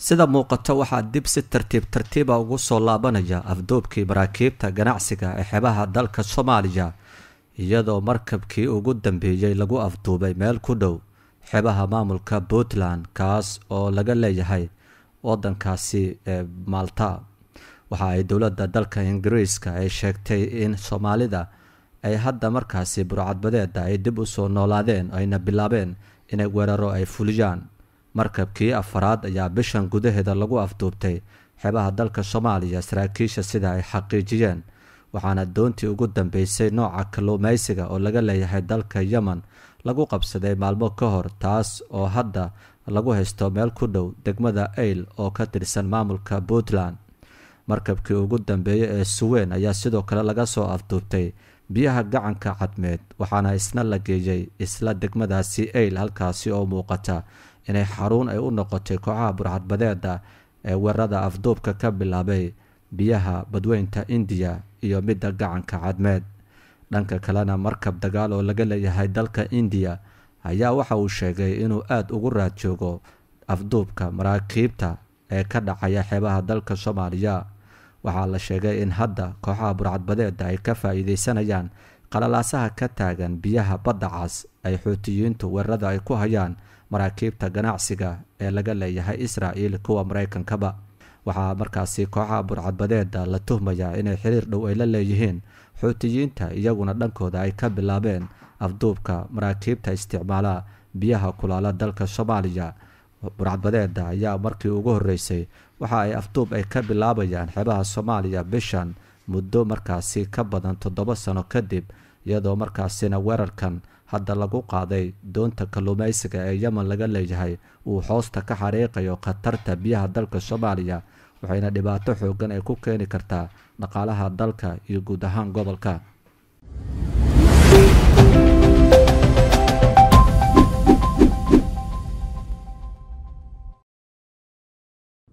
sida muuqata waxaa dib si tartiib tartiiba ah ugu soo laabanaya afduubkii maraakiibta ganacsiga ee xebaha dalka soomaaliya iyadoo markabkii ugu dambeeyey lagu afduubay meel ku dhow xebaha maamulka puntland kaas oo laga leeyahay waddankaasi ee maalta waxa ay dowladda dalka ingiriiska ay sheegtay in soomaalida ay hadda markaasi burcadbadeeda ay dib u soo noolaadeen ayna bilaabeen inay weeraro ay fuliyaan markabkii afaraad ayaa bishan gudaheeda lagu afduubtay xeebaha dalka soomaaliya saraakiisha sida ay xaqiijiyeen waxaana doontii ugu dambeysay nooca kalluumaysiga oo laga leeyahay dalka yeman lagu qabsaday maalmo ka hor taas oo hadda lagu haysto meel ku dhow degmada ail oo ka tirsan maamulka puntland markabkii ugu dambeeyey ee suweyn ayaa sidoo kale laga soo afduubtay biyaha gacanka cadmeed waxaana isna la geeyey isla degmadaasi ail halkaasi oo muuqata inay xaruun ay u noqotay kooxaha burcadbadeeda ee weerarada afduubka ka bilaabay biyaha badweynta indiya iyo midda gacanka cadmeed dhanka kalena markab dagaal oo laga leeyahay dalka indiya ayaa waxa uu sheegay inuu aada ugu raad joogo afduubka maraakiibta ee ka dhacaya xeebaha dalka soomaaliya waxaa la sheegay in hadda kooxaha burcadbadeeda ay ka faa'iideysanayaan qalalaasaha ka taagan biyaha badda cas ay xuutiyiintu weerarada ay ku hayaan maraakiibta ganacsiga ee laga leeyahay israa'il kuwa maraykankaba waxaa markaasi kooxaha burcadbadeeda la tuhmayaa inay xiriir dhow ay la leeyihiin xuutiyiinta iyaguna dhankooda ay ka bilaabeen afduubka maraakiibta isticmaala biyaha kulaala dalka soomaaliya burcadbadeeda ayaa markii ugu horreysay waxa ay afduub ay ka bilaabayaan xeebaha soomaaliya bishan muddo markaasi ka badan toddoba sano kadib iyadoo markaasina weerarkan hadda lagu qaaday doonta kalluumaysiga ee yeman laga leeyahay uu hoosta ka xariiqayo khatarta biyaha dalka soomaaliya waxayna dhibaato xooggan ay ku keeni kartaa dhaqaalaha dalka iyo guud ahaan gobolka